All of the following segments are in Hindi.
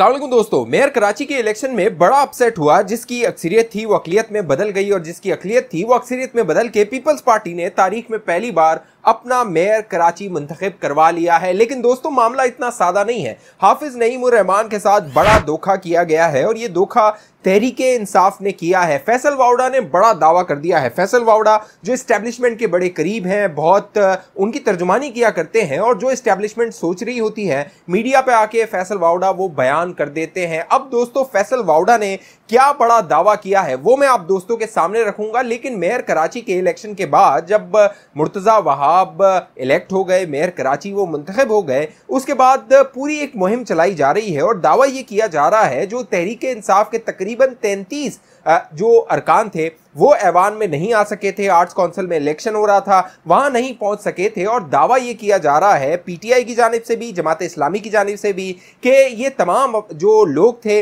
अल्लाह दोस्तों मेयर कराची के इलेक्शन में बड़ा अपसेट हुआ जिसकी अक्सरियत थी वो अकलियत में बदल गई और जिसकी अकलियत थी वो अक्सरियत में बदल के पीपल्स पार्टी ने तारीख में पहली बार अपना मेयर कराची मुंतब करवा लिया है लेकिन दोस्तों मामला इतना सादा नहीं है हाफिज नईम रहमान के साथ बड़ा धोखा किया गया है और ये धोखा तहरीक इंसाफ ने किया है फैसल वावड़ा ने बड़ा दावा कर दिया है फैसल वावड़ा जो इस्टेब्लिशमेंट के बड़े करीब हैं बहुत उनकी तर्जुमानी किया करते हैं और जो इस्टेब्लिशमेंट सोच रही होती है मीडिया पर आके फैसल वावड़ा वो बयान कर देते हैं अब दोस्तों फैसल वावड़ा ने क्या बड़ा दावा किया है वो मैं आप दोस्तों के सामने रखूंगा लेकिन मेयर कराची के इलेक्शन के बाद जब मुर्तज़ा वहा आप इलेक्ट हो गए मेयर कराची वो मंतखब हो गए उसके बाद पूरी एक मुहिम चलाई जा रही है और दावा ये किया जा रहा है जो तहरीक इंसाफ के तकरीबन तैंतीस जो अरकान थे वो ऐवान में नहीं आ सके थे आर्ट्स काउंसिल में इलेक्शन हो रहा था वहां नहीं पहुंच सके थे और दावा ये किया जा रहा है पीटीआई की जानब से भी जमात इस्लामी की जानब से भी कि ये तमाम जो लोग थे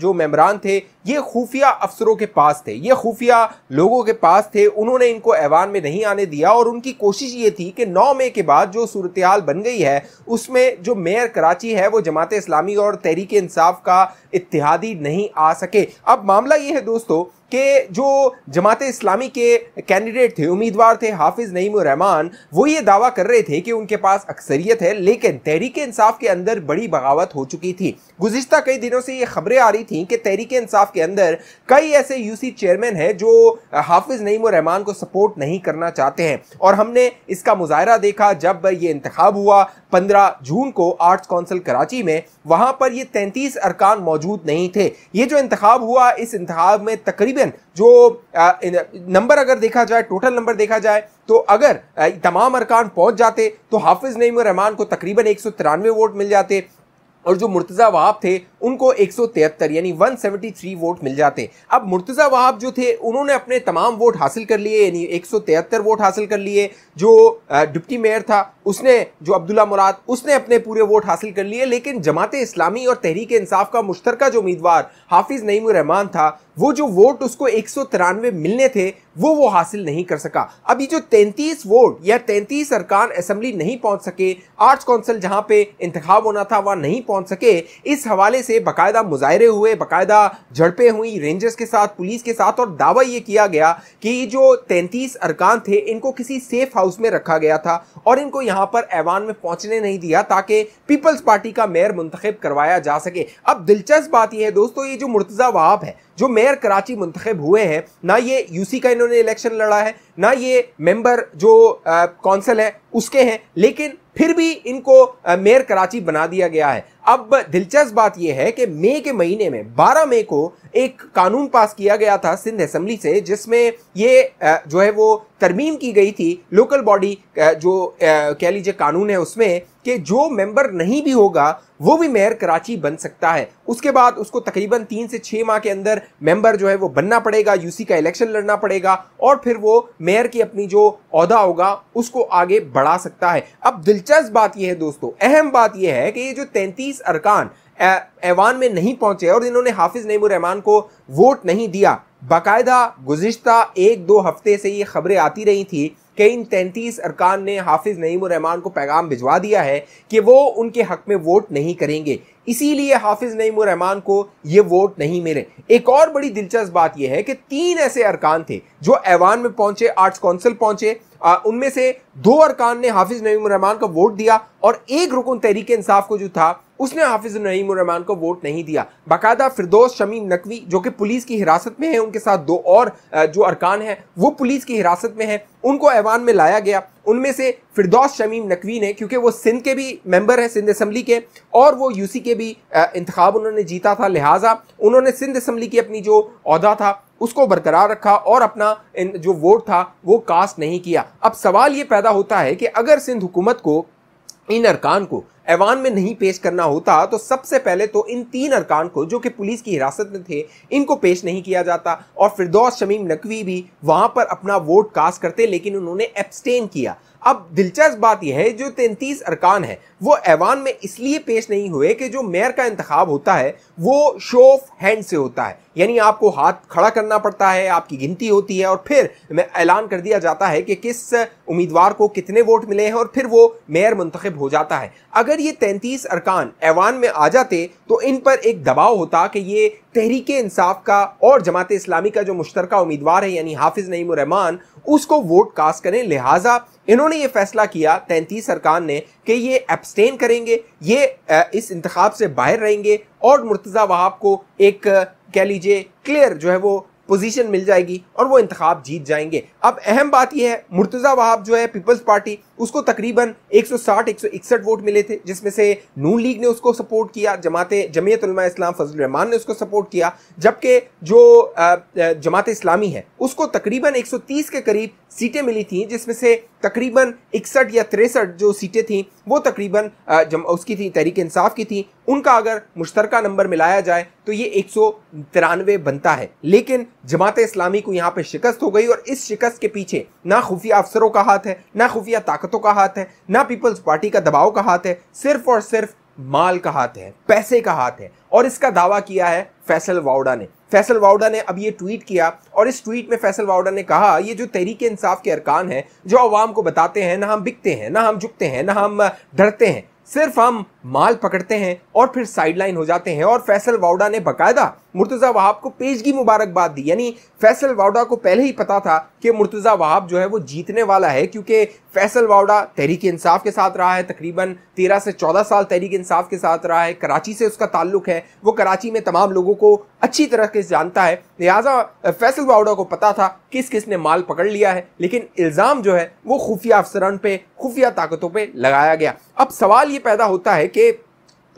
जो मेम्बरान थे ये खुफिया अफसरों के पास थे ये खुफिया लोगों के पास थे उन्होंने इनको ऐवान में नहीं आने दिया और उनकी कोशिश ये थी कि नौ मई के बाद जो सूरत हाल बन गई है उसमें जो मेयर कराची है वो जमात इस्लामी और तहरीक इंसाफ का इतिहादी नहीं आ सके अब मामला ये है दोस्तों कि जो जमात इस्लामी के कैंडिडेट थे उम्मीदवार थे हाफिज़ नईम रहमान वो ये दावा कर रहे थे कि उनके पास अक्सरियत है लेकिन तहरीक इंसाफ के अंदर बड़ी बगावत हो चुकी थी गुजशत कई दिनों से ये खबरें आ रही थी कि तहरीक इंसाफ के अंदर कई ऐसे यूसी चेयरमैन हैं जो हाफिज़ नईम रहमान को सपोर्ट नहीं करना चाहते हैं और हमने इसका मुजाहरा देखा जब ये इंतखब हुआ पंद्रह जून को आर्ट्स कौंसिल कराची में वहाँ पर ये तैंतीस अरकान मौजूद नहीं थे ये जो इंतखब हुआ इस इंतब में तकरीबन तकरीबन जो नंबर अगर देखा जाए टोटल नंबर देखा जाए तो अगर तमाम अरकान पहुंच जाते तो हाफिज़ नईम रहमान को तकरीबन एक वोट मिल जाते और जो मुर्तज़ा वहाब थे उनको एक यानी 173 वोट मिल जाते अब मुर्तज़ा वहाब जो थे उन्होंने अपने तमाम वोट हासिल कर लिए यानी एक वोट हासिल कर लिए जो डिप्टी मेयर था उसने जो अब्दुल्ला मुराद उसने अपने पूरे वोट हासिल कर लिए लेकिन जमात इस्लामी और तहरीक इंसाफ का मुश्तर जो उम्मीदवार हाफिज़ रहमान था वो जो वोट उसको एक मिलने थे वो वो हासिल नहीं कर सका अभी जो 33 वोट या 33 अरकान असम्बली नहीं पहुंच सके आर्ट्स काउंसिल जहां पे इंतखा होना था वहां नहीं पहुंच सके इस हवाले से बाकायदा मुजाहरे हुए बाकायदा झड़पें हुई रेंजर्स के साथ पुलिस के साथ और दावा ये किया गया कि जो तैंतीस अरकान थे इनको किसी सेफ हाउस में रखा गया था और इनको यहाँ पर ऐवान में पहुँचने नहीं दिया ताकि पीपल्स पार्टी का मेयर मुंतखब करवाया जा सके अब दिलचस्प बात यह है दोस्तों ये जो मुर्तज़ा वहाब है जो मेयर कराची मुंतखब हुए हैं ना ये यूसी का इन्होंने इलेक्शन लड़ा है ना ये मेंबर जो कौंसल है उसके हैं लेकिन फिर भी इनको मेयर कराची बना दिया गया है अब दिलचस्प बात यह है कि मई के महीने में 12 मई को एक कानून पास किया गया था सिंध असम्बली से जिसमें ये जो है वो तरमीम की गई थी लोकल बॉडी जो कह लीजिए कानून है उसमें कि जो मेंबर नहीं भी होगा वो भी मेयर कराची बन सकता है उसके बाद उसको तकरीबन तीन से छः माह के अंदर मेंबर जो है वो बनना पड़ेगा यूसी का इलेक्शन लड़ना पड़ेगा और फिर वो मेयर की अपनी जो अहदा होगा उसको आगे बढ़ा सकता है अब दिलचस्प बात यह है दोस्तों अहम बात यह है कि ये जो तैंतीस अरकान ऐवान में नहीं पहुंचे और इन्होंने हाफिज नईमान को वोट नहीं दिया बाकायदा गुज्त एक दो हफ्ते से ये खबरें आती रही थी कि इन तैंतीस अरकान ने हाफिज़ नईम रहमान को पैगाम भिजवा दिया है कि वो उनके हक में वोट नहीं करेंगे इसीलिए हाफिज़ नईम रहमान को ये वोट नहीं मिले एक और बड़ी दिलचस्प बात यह है कि तीन ऐसे अरकान थे जो ऐवान में पहुंचे आर्ट्स काउंसिल पहुंचे उनमें से दो अरकान ने हाफिज नईम रहमान का वोट दिया और एक रुकन तहरीक इंसाफ को जो था उसने हाफिज नईम रहमान को वोट नहीं दिया बाकायदा फिरदोस शमीम नकवी जो कि पुलिस की हिरासत में है उनके साथ दो और जो अरकान हैं वो पुलिस की हिरासत में हैं उनको ऐवान में लाया गया उनमें से फिरदौस शमीम नकवी ने क्योंकि वो सिंध के भी मेंबर हैं सिंध असम्बली के और वो यूसी के भी इंतखब उन्होंने जीता था लिहाजा उन्होंने सिंध असम्बली की अपनी जो अहदा था उसको बरकरार रखा और अपना जो वोट था वो कास्ट नहीं किया अब सवाल ये पैदा होता है कि अगर सिंध हुकूमत को इन अरकान को ऐवान में नहीं पेश करना होता तो सबसे पहले तो इन तीन अरकान को जो कि पुलिस की हिरासत में थे इनको पेश नहीं किया जाता और फिरदौस शमीम नकवी भी वहां पर अपना वोट कास्ट करते लेकिन उन्होंने एब्सटेन किया अब दिलचस्प बात यह है जो तैंतीस अरकान है वो ऐवान में इसलिए पेश नहीं हुए कि जो मेयर का इंतखब होता है वो शो ऑफ हैंड से होता है यानी आपको हाथ खड़ा करना पड़ता है आपकी गिनती होती है और फिर ऐलान कर दिया जाता है कि किस उम्मीदवार को कितने वोट मिले हैं और फिर वो मेयर मुंतखब हो जाता है अगर ये तैंतीस अरकान ऐवान में आ जाते तो इन पर एक दबाव होता कि ये तहरीक इंसाफ का और जमात इस्लामी का जो मुश्तर उम्मीदवार है यानी हाफिज़ नईम रहमान उसको वोट कास्ट करें लिहाजा इन्होंने ये फैसला किया तैंतीस सरकार ने कि ये एब्सटेन करेंगे ये इस इंतखाब से बाहर रहेंगे और मुर्तज़ा वहाब को एक कह लीजिए क्लियर जो है वो पोजीशन मिल जाएगी और वो इंतखब जीत जाएंगे अब अहम बात यह है मुर्तज़ा वहाब जो है पीपल्स पार्टी उसको तकरीबन 160 161 वोट मिले थे जिसमें से नून लीग ने उसको सपोर्ट किया जमात जमीयत इस्लाम फजल रहमान ने उसको सपोर्ट किया जबकि जो जमात इस्लामी है उसको तकरीबन 130 के करीब सीटें मिली थी जिसमें से तकरीबन इकसठ या तिरसठ जो सीटें थीं वो तकरीबन जम उसकी थी तहरीक इंसाफ की थी उनका अगर मुश्तरक नंबर मिलाया जाए तो ये एक बनता है लेकिन जमात इस्लामी को यहाँ पर शिकस्त हो गई और इस शिकस्त के पीछे ना खुफिया अफसरों का हाथ है ना खुफिया ताकत ताकतों का हाथ है ना पीपल्स पार्टी का दबाव का हाथ है सिर्फ और सिर्फ माल का हाथ है पैसे का हाथ है और इसका दावा किया है फैसल वाउडा ने फैसल वाउडा ने अब ये ट्वीट किया और इस ट्वीट में फैसल वाउडा ने कहा ये जो तहरीक इंसाफ के अरकान हैं जो अवाम को बताते हैं ना हम बिकते हैं ना हम झुकते हैं ना हम डरते हैं सिर्फ हम माल पकड़ते हैं और फिर साइडलाइन हो जाते हैं और फैसल वाउडा ने बकायदा मुर्तज़ा वहाब को पेशगी मुबारकबाद दी यानी फैसल वाउडा को पहले ही पता था कि मुर्तज़ा वहाब जो है वो जीतने वाला है क्योंकि फैसल वाउडा तहरीक इंसाफ के साथ रहा है तकरीबन तेरह से चौदह साल तहरीक इंसाफ के साथ रहा है कराची से उसका ताल्लुक है वो कराची में तमाम लोगों को अच्छी तरह से जानता है लिहाजा फैसल वाउडा को पता था किस किस ने माल पकड़ लिया है लेकिन इल्ज़ाम जो है वो खुफिया अफसरान पे खुफिया ताकतों पर लगाया गया अब सवाल ये पैदा होता है कि के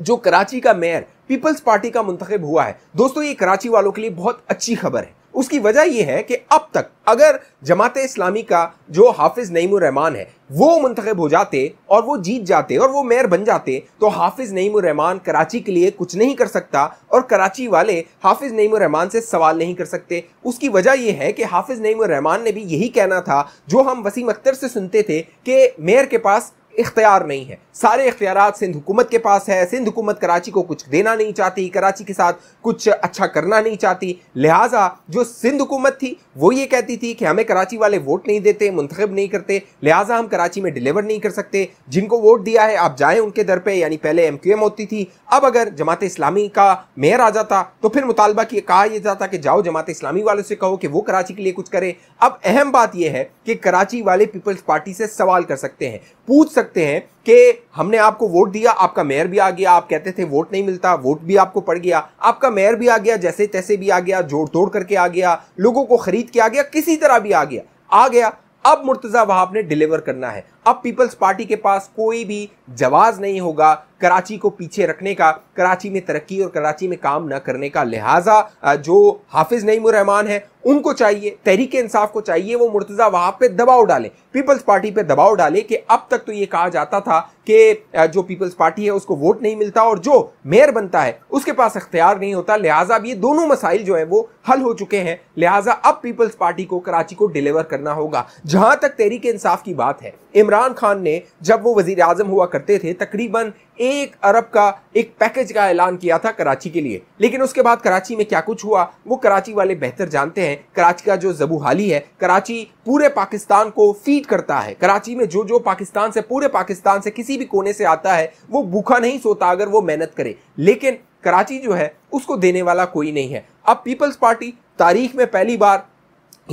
जो कराची का मेयर पीपल्स पार्टी का मुंतखब हुआ है दोस्तों ये कराची वालों के लिए बहुत अच्छी खबर है उसकी वजह यह है कि अब तक अगर जमात इस्लामी का जो हाफिज नईमान है वो मुंतखब हो जाते और वो जीत जाते और वो मेयर बन जाते तो हाफिज नईमान कराची के लिए कुछ नहीं कर सकता और कराची वाले हाफिज नईमान से सवाल नहीं कर सकते उसकी वजह यह है कि हाफिज नईमान ने भी यही कहना था जो हम वसीम अख्तर से सुनते थे कि मेयर के पास इख्तियार नहीं है सारे इख्तियार सिंध हुकूमत के पास है सिंध हुकूमत कराची को कुछ देना नहीं चाहती कराची के साथ कुछ अच्छा करना नहीं चाहती लिहाजा जो सिंध हुकूमत थी वो ये कहती थी कि हमें कराची वाले वोट नहीं देते मंतखब नहीं करते लिहाजा हम कराची में डिलीवर नहीं कर सकते जिनको वोट दिया है आप जाएँ उनके दर पर यानी पहले एम क्यू एम होती थी अब अगर जमात इस्लामी का मेयर आ जाता तो फिर मुतालबा की कहा यह जाता कि जाओ जमात इस्लामी वालों से कहो कि वो कराची के लिए कुछ करें अब अहम बात यह है कि कराची वाले पीपल्स पार्टी से सवाल कर सकते हैं पूछ सकते सकते हैं कि हमने आपको वोट दिया आपका मेयर भी आ गया आप कहते थे वोट नहीं मिलता वोट भी आपको पड़ गया आपका मेयर भी आ गया जैसे तैसे भी आ गया जोड़ तोड़ करके आ गया लोगों को खरीद के आ गया किसी तरह भी आ गया आ गया अब मुर्तजा वहाब ने डिलीवर करना है अब पीपल्स पार्टी के पास कोई भी जवाब नहीं होगा कराची को पीछे रखने का कराची में तरक्की और कराची में काम न करने का लिहाजा जो हाफिज नईम रहमान है उनको चाहिए तहरीक इंसाफ को चाहिए वो मुर्तज़ा वहाब पे दबाव डाले पीपल्स पार्टी पे दबाव डाले कि अब तक तो ये कहा जाता था कि जो पीपल्स पार्टी है उसको वोट नहीं मिलता और जो मेयर बनता है उसके पास अख्तियार नहीं होता लिहाजा अब ये दोनों मसाइल जो है वो हल हो चुके हैं लिहाजा अब पीपल्स पार्टी को कराची को डिलीवर करना होगा जहां तक तहरीक इंसाफ की बात है इमरान खान ने जब वो वजीर आजम हुआ करते थे तकरीबन एक अरब का एक पैकेज का ऐलान किया था कराची के लिए लेकिन उसके बाद कराची में क्या कुछ हुआ वो कराची वाले बेहतर जानते हैं कराची का जो जबूहाली है कराची पूरे पाकिस्तान को फीड करता है कराची में जो जो पाकिस्तान से पूरे पाकिस्तान से किसी भी कोने से आता है वो भूखा नहीं सोता अगर वो मेहनत करे लेकिन कराची जो है उसको देने वाला कोई नहीं है अब पीपल्स पार्टी तारीख में पहली बार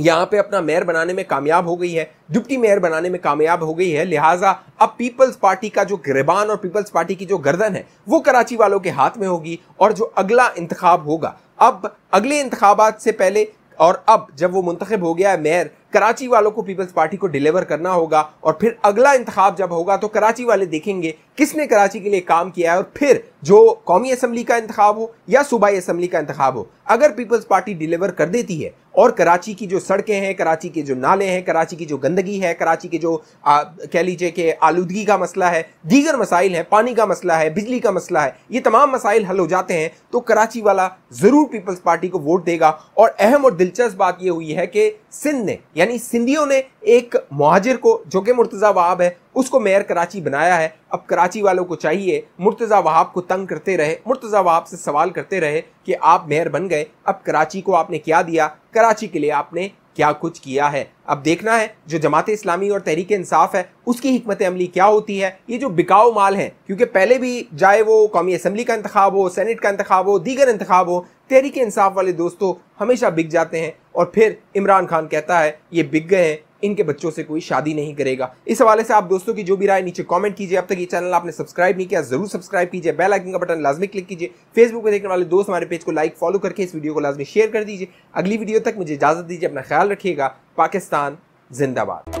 यहाँ पे अपना मेयर बनाने में कामयाब हो गई है डिप्टी मेयर बनाने में कामयाब हो गई है लिहाजा अब पीपल्स पार्टी का जो गिरबान और पीपल्स पार्टी की जो गर्दन है वो कराची वालों के हाथ में होगी और जो अगला इंतखब होगा अब अगले इंतबात से पहले और अब जब वो मुंतखब हो गया है मेयर कराची वालों को पीपल्स पार्टी को डिलीवर करना होगा और फिर अगला इंतखाब जब होगा तो कराची वाले देखेंगे किसने कराची के लिए काम किया है और फिर जो कौमी असम्बली का इंतबाब हो या सूबाई असम्बली का इंतबाब हो अगर पीपल्स पार्टी डिलीवर कर देती है और कराची की जो सड़कें हैं कराची के जो नाले हैं कराची की जो गंदगी है कराची के जो आ, कह लीजिए कि आलूदगी का मसला है दीगर मसाइल हैं पानी का मसला है बिजली का मसला है ये तमाम मसाइल हल हो जाते हैं तो कराची वाला ज़रूर पीपल्स पार्टी को वोट देगा और अहम और दिलचस्प बात यह हुई है कि सिंध ने यानी सिंधियों ने एक महाजिर को जो कि मुर्तज़ा वहाब है उसको मेयर कराची बनाया है अब कराची वालों को चाहिए मुर्तज़ा वहाब को तंग करते रहे मुर्तज़ा वहाब से सवाल करते रहे कि आप मेयर बन गए अब कराची को आपने क्या दिया कराची के लिए आपने क्या कुछ किया है अब देखना है जो जमात इस्लामी और तहरीक इंसाफ है उसकी हमत अमली क्या होती है ये जो बिकाऊ माल है क्योंकि पहले भी जाए वो कौमी असम्बली का इंतबाब हो सैनट का इंतबाब हो दीगर इंतबाब हो तहरीक इंसाफ वाले दोस्तों हमेशा बिक जाते हैं और फिर इमरान खान कहता है ये बिक गए हैं इनके बच्चों से कोई शादी नहीं करेगा इस हवाले से आप दोस्तों की जो भी राय नीचे कमेंट कीजिए अब तक ये चैनल आपने सब्सक्राइब नहीं किया जरूर सब्सक्राइब कीजिए बेल आइकन का बटन लाजमी क्लिक कीजिए फेसबुक पर देखने वाले दोस्त हमारे पेज को लाइक फॉलो करके इस वीडियो को लाजमी शेयर कर दीजिए अगली वीडियो तक मुझे इजाजत दीजिए अपना ख्याल रखिएगा पाकिस्तान जिंदाबाद